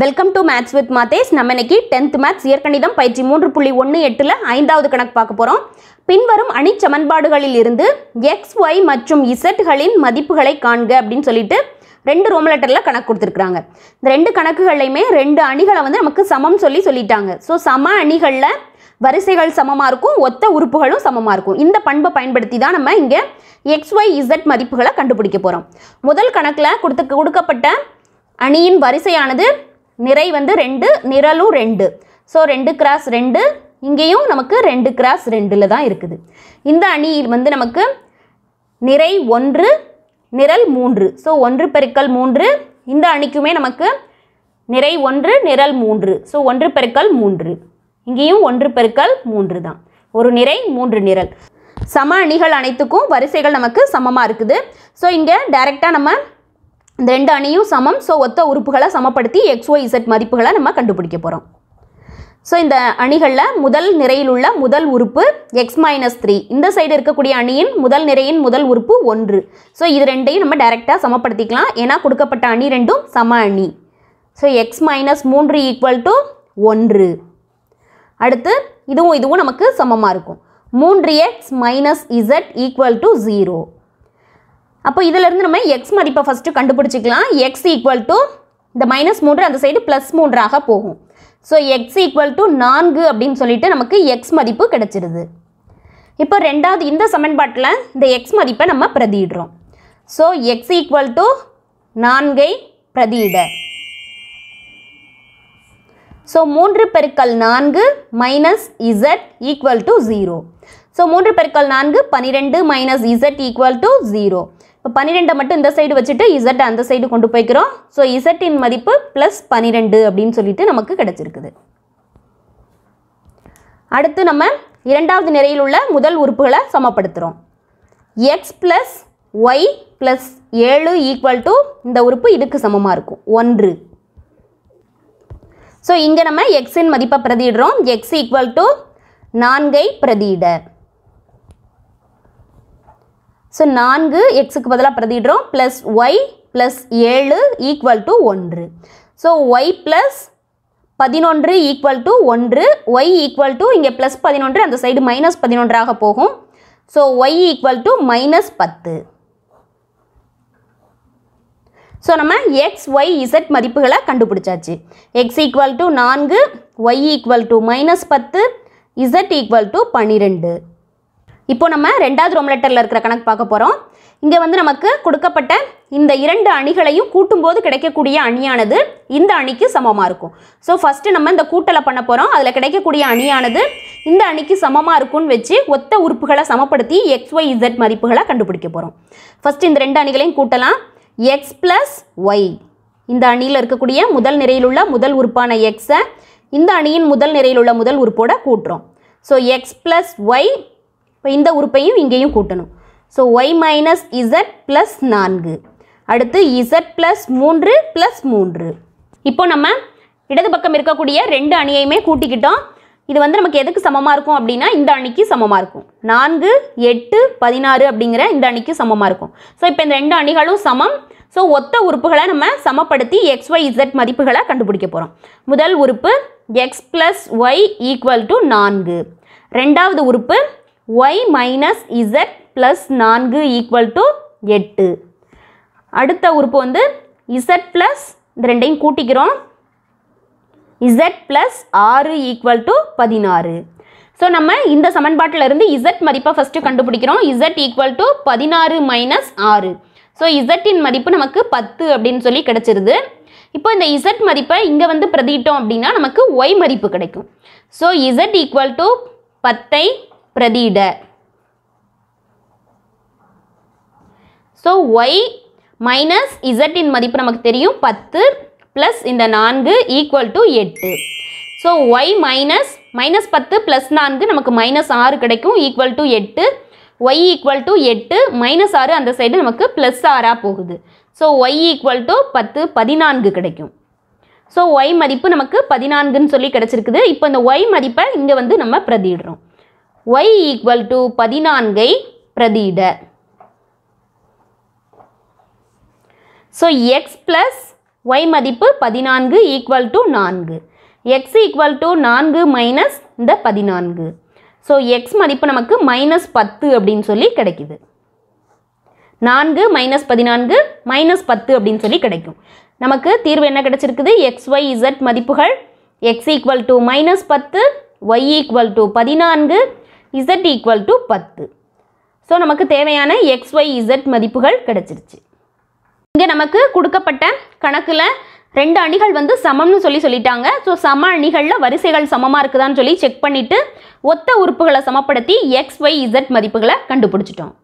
welcome to maths with Mathesh நம்ம இன்னைக்கு tenth maths இயற்கணிதம் பயிற்சி மூன்று புள்ளி ஒன்று எட்டில் ஐந்தாவது கணக்கு பார்க்க போகிறோம் பின்வரும் அணி சமன்பாடுகளில் இருந்து எக்ஸ் ஒய் மற்றும் இசட்களின் மதிப்புகளை காண்க அப்படின்னு சொல்லிட்டு ரெண்டு ரோம் கணக்கு கொடுத்துருக்குறாங்க இந்த ரெண்டு கணக்குகள்லையுமே ரெண்டு அணிகளை வந்து நமக்கு சமம் சொல்லி சொல்லிட்டாங்க ஸோ சம அணிகளில் வரிசைகள் சமமாக இருக்கும் ஒத்த உறுப்புகளும் சமமாக இருக்கும் இந்த பண்பை பயன்படுத்தி தான் நம்ம இங்கே எக்ஸ் ஒய் இசட் மதிப்புகளை கண்டுபிடிக்க போகிறோம் முதல் கணக்கில் கொடுத்து கொடுக்கப்பட்ட அணியின் வரிசையானது நிறை வந்து ரெண்டு நிரலும் ரெண்டு ஸோ ரெண்டு கிராஸ் ரெண்டு இங்கேயும் நமக்கு ரெண்டு கிராஸ் ரெண்டில் தான் இருக்குது இந்த அணியில் வந்து நமக்கு நிறை ஒன்று நிரல் மூன்று ஸோ ஒன்று பெருக்கல் மூன்று இந்த அணிக்குமே நமக்கு நிறை ஒன்று நிரல் மூன்று ஸோ ஒன்று பெருக்கல் மூன்று இங்கேயும் ஒன்று பெருக்கல் மூன்று தான் ஒரு நிறை மூன்று நிரல் சம அணிகள் அனைத்துக்கும் வரிசைகள் நமக்கு சமமாக இருக்குது ஸோ இங்கே டைரெக்டாக நம்ம இந்த ரெண்டு அணியும் சமம் ஸோ ஒத்த உறுப்புகளை சமப்படுத்தி எக்ஸ் ஒய் இசட் மதிப்புகளை நம்ம கண்டுபிடிக்க போகிறோம் ஸோ இந்த அணிகளில் முதல் நிறையில் உள்ள முதல் உறுப்பு எக்ஸ் மைனஸ் த்ரீ இந்த சைடு இருக்கக்கூடிய அணியின் முதல் நிறையின் முதல் உறுப்பு ஒன்று ஸோ இது ரெண்டையும் நம்ம டைரெக்டாக சமப்படுத்திக்கலாம் ஏன்னா கொடுக்கப்பட்ட அணி ரெண்டும் சம அணி ஸோ எக்ஸ் மைனஸ் மூன்று ஈக்குவல் டு ஒன்று அடுத்து இதுவும் இதுவும் நமக்கு சமமாக இருக்கும் மூன்று x minus z equal to zero அப்போ இதிலிருந்து நம்ம எக்ஸ் மதிப்பை ஃபஸ்ட்டு கண்டுபிடிச்சிக்கலாம் எக்ஸ் ஈக்குவல் டு இந்த மைனஸ் மூன்று அந்த சைடு ப்ளஸ் மூன்றாக போகும் ஸோ எக்ஸ் ஈக்குவல் டு நான்கு அப்படின்னு சொல்லிட்டு நமக்கு எக்ஸ் மதிப்பு கிடச்சிருது இப்போ ரெண்டாவது இந்த சமன்பாட்டில் இந்த எக்ஸ் மதிப்பை நம்ம பிரதியிடுறோம் ஸோ எக்ஸ் ஈக்குவல் டு நான்கை பிரதியிட ஸோ மூன்று பெருக்கல் நான்கு minus z equal to zero so மூன்று பெருக்கல் நான்கு பன்னிரெண்டு minus z equal to zero இப்போ பன்னிரெண்டை மட்டும் இந்த சைடு வச்சுட்டு இசட் அந்த சைடு கொண்டு போய்க்கிறோம் ஸோ இசட்டின் மதிப்பு ப்ளஸ் பன்னிரெண்டு அப்படின்னு சொல்லிட்டு நமக்கு கிடச்சிருக்குது அடுத்து நம்ம இரண்டாவது நிறையில் உள்ள முதல் உறுப்புகளை சமப்படுத்துகிறோம் எக்ஸ் ப்ளஸ் ஒய் ப்ளஸ் ஏழு ஈக்குவல் டு இந்த உறுப்பு இதுக்கு சமமாக இருக்கும் ஒன்று ஸோ இங்கே நம்ம எக்ஸின் மதிப்பை பிரதிடுறோம் எக்ஸ் ஈக்குவல் டு நான்கை பிரதிட ஸோ நான்கு எக்ஸுக்கு பதிலாக பிரதிடுறோம் ப்ளஸ் ஒய் ப்ளஸ் ஏழு ஈக்குவல் டு ஒன்று ஸோ ஒய் ப்ளஸ் பதினொன்று ஈக்குவல் டு ஒன்று ஒய் ஈக்குவல் டு இங்கே ப்ளஸ் பதினொன்று அந்த சைடு மைனஸ் பதினொன்றாக போகும் so y equal to minus பத்து ஸோ நம்ம எக்ஸ் ஒய் இசட் மதிப்புகளை கண்டுபிடிச்சாச்சு எக்ஸ் ஈக்குவல் டு நான்கு ஒய் ஈக்குவல் டு மைனஸ் பத்து இசட் ஈக்குவல் டு பன்னிரெண்டு இப்போ நம்ம ரெண்டாவது ரோம் லெட்டரில் இருக்கிற கணக்கு பார்க்க போகிறோம் இங்கே வந்து நமக்கு கொடுக்கப்பட்ட இந்த இரண்டு அணிகளையும் கூட்டும்போது கிடைக்கக்கூடிய அணியானது இந்த அணிக்கு சமமாக இருக்கும் ஸோ ஃபஸ்ட்டு நம்ம இந்த கூட்டலை பண்ண போகிறோம் அதில் கிடைக்கக்கூடிய அணியானது இந்த அணிக்கு சமமாக இருக்கும்னு வச்சு ஒத்த உறுப்புகளை சமப்படுத்தி எக்ஸ் ஒய் இசட் மதிப்புகளை கண்டுபிடிக்க போகிறோம் ஃபஸ்ட்டு இந்த ரெண்டு அணிகளையும் கூட்டலாம் எக்ஸ் ப்ளஸ் ஒய் இந்த அணியில் இருக்கக்கூடிய முதல் உள்ள முதல் உறுப்பான எக்ஸை இந்த அணியின் முதல் உள்ள முதல் உறுப்போட கூட்டுறோம் ஸோ எக்ஸ் ப்ளஸ் ஒய் இப்போ இந்த உறுப்பையும் இங்கேயும் கூட்டணும் so y minus z plus நான்கு அடுத்து இசட் ப்ளஸ் மூன்று ப்ளஸ் மூன்று இப்போ நம்ம இடது பக்கம் இருக்கக்கூடிய ரெண்டு அணியையுமே கூட்டிக்கிட்டோம் இது வந்து நமக்கு எதுக்கு சமமாக இருக்கும் அப்படின்னா இந்த அணிக்கு சமமாக இருக்கும் நான்கு எட்டு பதினாறு அப்படிங்கிற இந்த அணிக்கு சமமாக இருக்கும் ஸோ இப்போ இந்த ரெண்டு அணிகளும் சமம் ஸோ ஒத்த உறுப்புகளை நம்ம சமப்படுத்தி எக்ஸ் ஒய் இசட் மதிப்புகளை கண்டுபிடிக்க போகிறோம் முதல் உறுப்பு x plus y equal to நான்கு ரெண்டாவது உறுப்பு ஒய் மைனஸ் இசட் ப்ளஸ் நான்கு ஈக்குவல் டு எட்டு அடுத்த உறுப்பு வந்து இசட் ப்ளஸ் இந்த ரெண்டையும் கூட்டிக்கிறோம் இசட் ப்ளஸ் ஆறு ஈக்குவல் டு பதினாறு ஸோ நம்ம இந்த சமன்பாட்டில் இருந்து இசட் மதிப்பை ஃபஸ்ட்டு கண்டுபிடிக்கிறோம் இசட் ஈக்குவல் டு பதினாறு மைனஸ் ஆறு ஸோ இசட்டின் மதிப்பு நமக்கு பத்து அப்படின்னு சொல்லி கிடைச்சிருது இப்போ இந்த இசட் மதிப்பை இங்கே வந்து பிரதிட்டோம் அப்படின்னா நமக்கு ஒய் மதிப்பு கிடைக்கும் ஸோ இசட் ஈக்குவல் டு பத்தை பிரதியிட ஸோ ஒய் மைனஸ் இசட்டின் மதிப்பு நமக்கு தெரியும் பத்து ப்ளஸ் இந்த நான்கு ஈக்குவல் டு எட்டு ஸோ ஒய் மைனஸ் மைனஸ் பத்து ப்ளஸ் நான்கு நமக்கு மைனஸ் ஆறு கிடைக்கும் ஈக்குவல் டு எட்டு ஒய் ஈக்குவல் டு எட்டு மைனஸ் ஆறு அந்த சைடு நமக்கு ப்ளஸ் ஆறாக போகுது ஸோ ஒய் ஈக்குவல் டு பத்து பதினான்கு கிடைக்கும் ஸோ ஒய் மதிப்பு நமக்கு பதினான்குன்னு சொல்லி கிடச்சிருக்குது இப்போ இந்த ஒய் மதிப்பை இங்கே வந்து நம்ம பிரதிடுறோம் ஒய் ஈக்குவல் டு பதினான்கை பிரதியிட ஸோ எக்ஸ் ப்ளஸ் ஒய் மதிப்பு பதினான்கு ஈக்குவல் டு நான்கு எக்ஸ் ஈக்குவல் டு நான்கு மைனஸ் இந்த பதினான்கு ஸோ எக்ஸ் மதிப்பு நமக்கு மைனஸ் பத்து அப்படின்னு சொல்லி கிடைக்குது நான்கு மைனஸ் பதினான்கு மைனஸ் பத்து அப்படின்னு சொல்லி கிடைக்கும் நமக்கு தீர்வு என்ன கிடைச்சிருக்குது எக்ஸ் ஒய் இசட் மதிப்புகள் எக்ஸ் ஈக்குவல் டு மைனஸ் பத்து ஒய் ஈக்குவல் டு பதினான்கு இசட் equal டு பத்து ஸோ நமக்கு தேவையான எக்ஸ் ஒய் இசட் மதிப்புகள் கிடச்சிருச்சு இங்கே நமக்கு கொடுக்கப்பட்ட கணக்கில் ரெண்டு அணிகள் வந்து சமம்னு சொல்லி சொல்லிட்டாங்க ஸோ சம அணிகளில் வரிசைகள் சமமாக இருக்குதான்னு சொல்லி செக் பண்ணிவிட்டு ஒத்த உறுப்புகளை சமப்படுத்தி எக்ஸ் ஒய் இசட் மதிப்புகளை கண்டுபிடிச்சிட்டோம்